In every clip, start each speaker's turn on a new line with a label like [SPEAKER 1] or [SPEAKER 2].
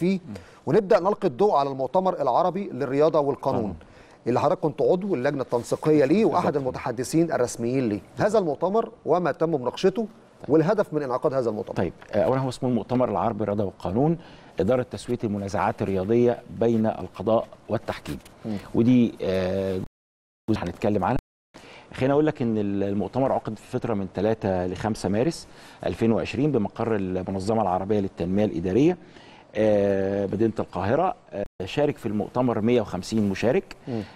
[SPEAKER 1] فيه ونبدا نلقي الضوء على المؤتمر العربي للرياضه والقانون اللي حضرتك كنت عضو اللجنه التنسيقيه ليه واحد المتحدثين الرسميين ليه هذا المؤتمر وما تم مناقشته طيب. والهدف من انعقاد هذا المؤتمر طيب آه، اولا هو اسمه المؤتمر العربي للرياضه والقانون اداره تسويه المنازعات الرياضيه بين القضاء والتحكيم ودي آه، جزء هنتكلم عنها خليني اقول لك ان المؤتمر عقد في فتره من 3 ل 5 مارس 2020 بمقر المنظمه العربيه للتنميه الاداريه آه، مدينه القاهره آه، شارك في المؤتمر 150 مشارك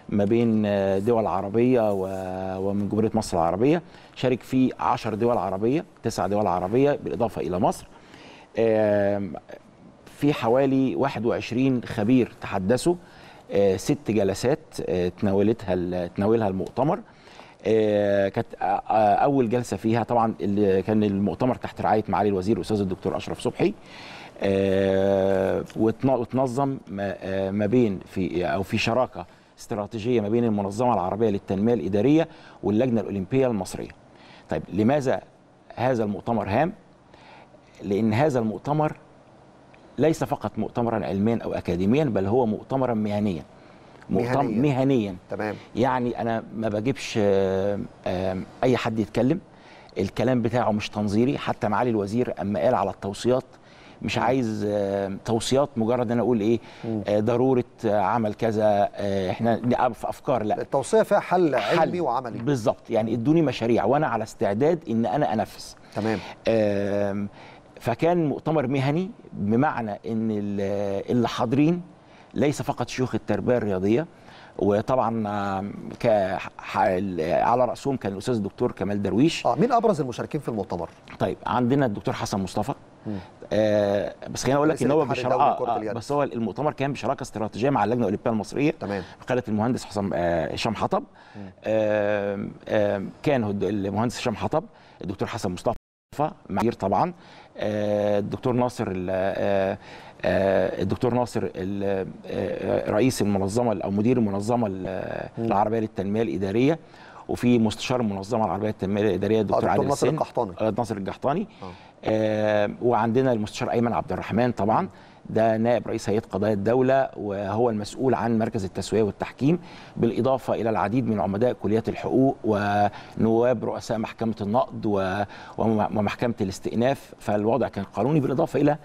[SPEAKER 1] ما بين آه، دول عربيه ومن جمهوريه مصر العربيه شارك فيه 10 دول عربيه تسع دول عربيه بالاضافه الى مصر في حوالي 21 خبير تحدثوا ست جلسات تناولتها تناولها المؤتمر كانت اول جلسه فيها طبعا كان المؤتمر تحت رعايه معالي الوزير الاستاذ الدكتور اشرف صبحي آه، وتنظم آه، ما بين في او في شراكه استراتيجيه ما بين المنظمه العربيه للتنميه الاداريه واللجنه الاولمبيه المصريه. طيب لماذا هذا المؤتمر هام؟ لان هذا المؤتمر ليس فقط مؤتمرا علميا او اكاديميا بل هو مؤتمرا مهنيا. مؤتمر مهنيا, مهنياً. تمام يعني انا ما بجيبش آه، اي حد يتكلم الكلام بتاعه مش تنظيري حتى معالي الوزير اما قال على التوصيات مش عايز آه، توصيات مجرد انا اقول ايه آه، ضروره آه، عمل كذا احنا في افكار لا التوصيه فيها حل, حل علمي وعملي بالظبط يعني ادوني مشاريع وانا على استعداد ان انا انفذ تمام فكان مؤتمر مهني بمعنى ان اللي حاضرين ليس فقط شيوخ التربيه الرياضيه وطبعا آه، على راسهم كان الاستاذ الدكتور كمال درويش اه مين ابرز المشاركين في المؤتمر طيب عندنا الدكتور حسن مصطفى آه بس خليني اقول لك ان هو بشراكه آه،, آه بس هو المؤتمر كان بشراكه استراتيجيه مع اللجنه الاولمبيه المصريه تمام قاده المهندس حسام آه، هشام آه حطب آه آه كان المهندس هشام حطب الدكتور حسن مصطفى معايير طبعا آه، الدكتور ناصر آه، آه، الدكتور ناصر رئيس المنظمه او مدير المنظمه العربيه للتنميه الاداريه وفي مستشار المنظمه العربيه للتنميه الاداريه الدكتور عادل ناصر القحطاني ناصر القحطاني وعندنا المستشار ايمن عبد الرحمن طبعا ده نائب رئيس هيئه قضايا الدوله وهو المسؤول عن مركز التسويه والتحكيم بالاضافه الى العديد من عمداء كليات الحقوق ونواب رؤساء محكمه النقد ومحكمه الاستئناف فالوضع كان قانوني بالاضافه الى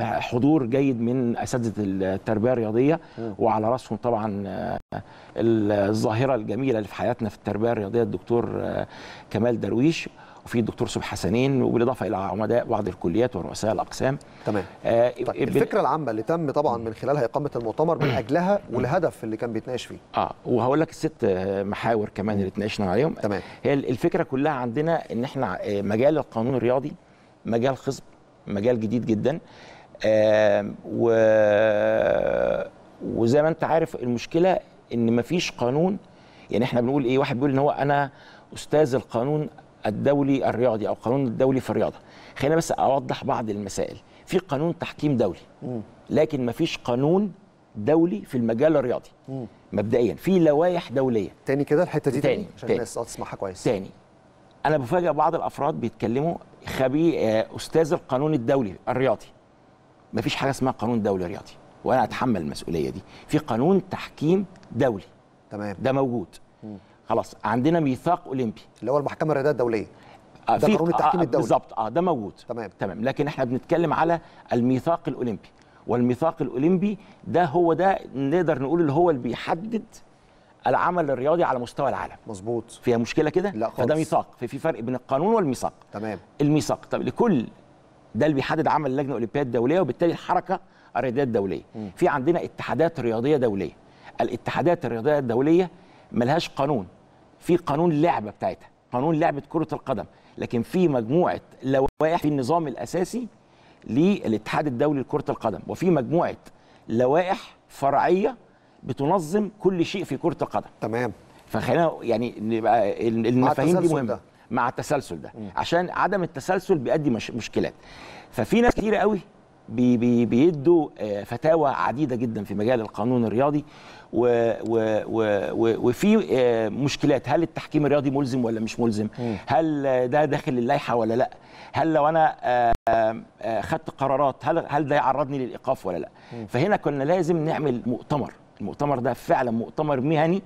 [SPEAKER 1] حضور جيد من اساتذه التربيه الرياضيه وعلى راسهم طبعا آه، الظاهره الجميله اللي في حياتنا في التربيه الرياضيه الدكتور آه، كمال درويش وفي الدكتور صبح حسنين وبالاضافه الى عمداء بعض الكليات ورؤساء الاقسام تمام آه طيب الفكره العامه اللي تم طبعا من خلالها اقامه المؤتمر من اجلها والهدف اللي كان بيتناقش فيه اه وهقول لك الست محاور كمان اللي اتناقشنا عليهم تمام هي الفكره كلها عندنا ان احنا آه، مجال القانون الرياضي مجال خصب مجال جديد جدا آه و وزي ما انت عارف المشكله ان مفيش قانون يعني احنا بنقول ايه واحد بيقول ان هو انا استاذ القانون الدولي الرياضي او القانون الدولي في الرياضه خلينا بس اوضح بعض المسائل في قانون تحكيم دولي لكن ما فيش قانون دولي في المجال الرياضي مبدئيا في لوائح دوليه تاني كده الحته دي تاني عشان الناس تسمعها كويس تاني انا بفاجئ بعض الافراد بيتكلموا خبي آه، استاذ القانون الدولي الرياضي ما فيش حاجه اسمها قانون دولي رياضي وانا اتحمل المسؤوليه دي في قانون تحكيم دولي تمام ده موجود خلاص عندنا ميثاق اولمبي اللي هو المحكمه الرياضيه الدوليه آه، ده قانون آه، التحكيم آه الدولي بالظبط اه ده موجود تمام تمام لكن احنا بنتكلم على الميثاق الاولمبي والميثاق الاولمبي ده هو ده نقدر نقول اللي هو اللي بيحدد العمل الرياضي على مستوى العالم مظبوط فيها مشكله كده لا خالص فده ميثاق ففي فرق بين القانون والميثاق تمام الميثاق طب لكل ده اللي بيحدد عمل اللجنه الاولمبيه الدوليه وبالتالي الحركه الرياضيه الدوليه في عندنا اتحادات رياضيه دوليه الاتحادات الرياضيه الدوليه ملهاش قانون في قانون اللعبه بتاعتها قانون لعبه كره القدم لكن في مجموعه لوائح في النظام الاساسي للاتحاد الدولي لكره القدم وفي مجموعه لوائح فرعيه بتنظم كل شيء في كره القدم تمام فخلينا يعني نبقى المفاهيم دي مهمه مع التسلسل ده عشان عدم التسلسل بيؤدي مش مشكلات ففي ناس كتيره قوي بي بي بيدوا آه، فتاوى عديده جدا في مجال القانون الرياضي و و و وفي آه، مشكلات هل التحكيم الرياضي ملزم ولا مش ملزم هل ده داخل اللائحه ولا لا هل لو انا آه، خدت قرارات هل هل ده يعرضني للايقاف ولا لا فهنا كنا لازم نعمل مؤتمر المؤتمر ده فعلا مؤتمر مهني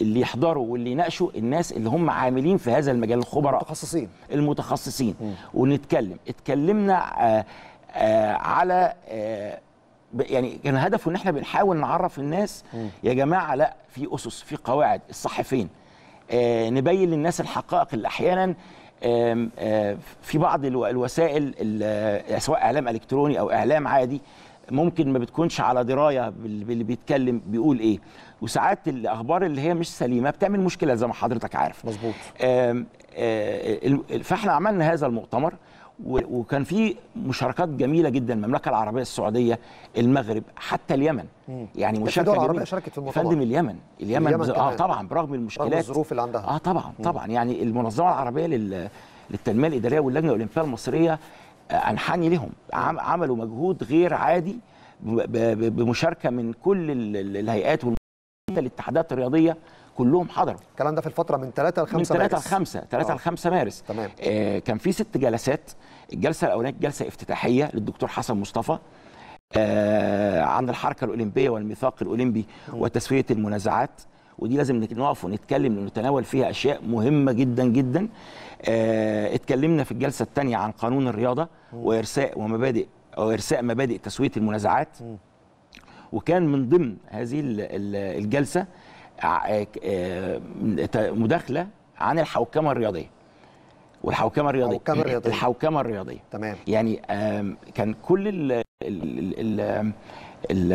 [SPEAKER 1] اللي يحضروا واللي يناقشوا الناس اللي هم عاملين في هذا المجال الخبراء المتخصصين المتخصصين ونتكلم اتكلمنا آه، على آه، يعني كان هدفه ان احنا بنحاول نعرف الناس يا جماعه لا في اسس في قواعد الصح فين آه، نبين للناس الحقائق اللي احيانا في بعض الوسائل سواء اعلام الكتروني او اعلام عادي ممكن ما بتكونش على درايه باللي بيتكلم بيقول ايه وساعات الاخبار اللي هي مش سليمه بتعمل مشكله زي ما حضرتك عارف مظبوط فاحنا عملنا هذا المؤتمر وكان في مشاركات جميله جدا المملكه العربيه السعوديه المغرب حتى اليمن مم. يعني مشاركه دول عربيه شاركت في المؤتمر فندم اليمن اليمن, اليمن بز... اه طبعا برغم المشكلات برغم الظروف اللي عندها اه طبعا مم. طبعا يعني المنظمه العربيه لل... للتنميه الاداريه واللجنه الاولمبيه المصريه آه، انحني لهم عملوا مجهود غير عادي بمشاركه من كل الهيئات والاتحادات الرياضيه كلهم حضروا الكلام ده في الفتره من 3 ل 5 من 3 ل 5 3 ل 5 مارس تمام آه كان في ست جلسات الجلسه الاولانيه جلسه افتتاحيه للدكتور حسن مصطفى آه عن الحركه الاولمبيه والميثاق الاولمبي وتسويه المنازعات ودي لازم نقف ونتكلم ونتناول فيها اشياء مهمه جدا جدا آه اتكلمنا في الجلسه الثانيه عن قانون الرياضه وارساء ومبادئ او ارساء مبادئ تسويه المنازعات وكان من ضمن هذه الجلسه آه، آه، مداخله عن الحوكمه الرياضيه والحوكمه الرياضيه الحوكمه الرياضيه الحوكمه الرياضيه تمام يعني كان كل الـ الـ الـ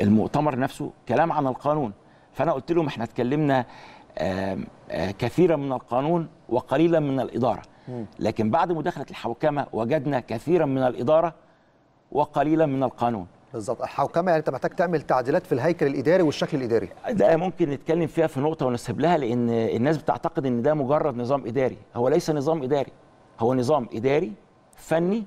[SPEAKER 1] المؤتمر نفسه كلام عن القانون فانا قلت لهم احنا اتكلمنا آه، كثيرا من القانون وقليلا من الاداره لكن بعد مداخله الحوكمه وجدنا كثيرا من الاداره وقليلا من القانون بالظبط الحوكمه يعني انت محتاج تعمل تعديلات في الهيكل الاداري والشكل الاداري ده ممكن نتكلم فيها في نقطه ونسيب لها لان الناس بتعتقد ان ده مجرد نظام اداري هو ليس نظام اداري هو نظام اداري فني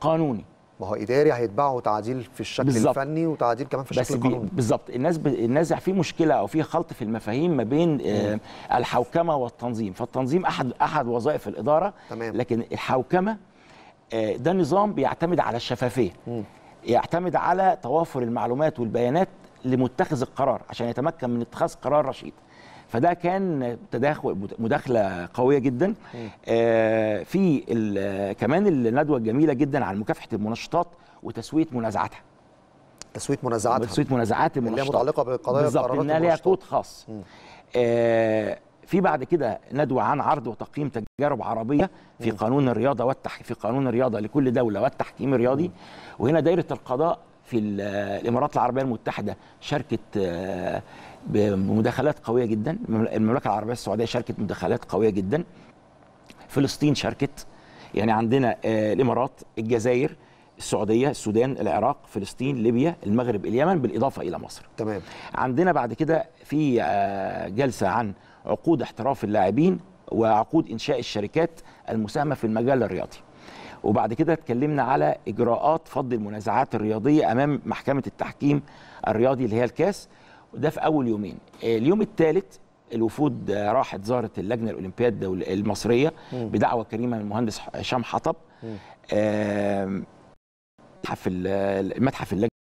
[SPEAKER 1] قانوني ما هو اداري هيتبعه تعديل في الشكل بالزبط. الفني وتعديل كمان في الشكل القانوني بالظبط الناس ب... الناس في مشكله او في خلط في المفاهيم ما بين آه الحوكمه والتنظيم فالتنظيم احد احد وظائف الاداره تمام. لكن الحوكمه آه ده نظام بيعتمد على الشفافيه مم. يعتمد على توافر المعلومات والبيانات لمتخذ القرار عشان يتمكن من اتخاذ قرار رشيد فده كان تداخل مداخله قويه جدا آه، في كمان الندوه الجميله جدا عن مكافحه المنشطات وتسويه منازعاتها تسويه منازعاتها تسويه منازعات المنشطات اللي متعلقه بالقضايا بالظبط انها ليها كود خاص في بعد كده ندوة عن عرض وتقييم تجارب عربية في قانون الرياضة والتح في قانون الرياضة لكل دولة والتحكيم الرياضي وهنا دائرة القضاء في الإمارات العربية المتحدة شاركت آه، بمداخلات قوية جدا المملكة العربية السعودية شاركت مداخلات قوية جدا فلسطين شاركت يعني عندنا آه، الإمارات الجزائر السعوديه السودان العراق فلسطين ليبيا المغرب اليمن بالاضافه الى مصر تمام عندنا بعد كده في آه، جلسه عن عقود احتراف اللاعبين وعقود انشاء الشركات المساهمه في المجال الرياضي وبعد كده اتكلمنا على اجراءات فض المنازعات الرياضيه امام محكمه التحكيم الرياضي اللي هي الكاس وده في اول يومين آه، اليوم الثالث الوفود راحت زارت اللجنه الاولمبيه المصريه بدعوه كريمه من المهندس هشام حطب متحف المتحف اللجنه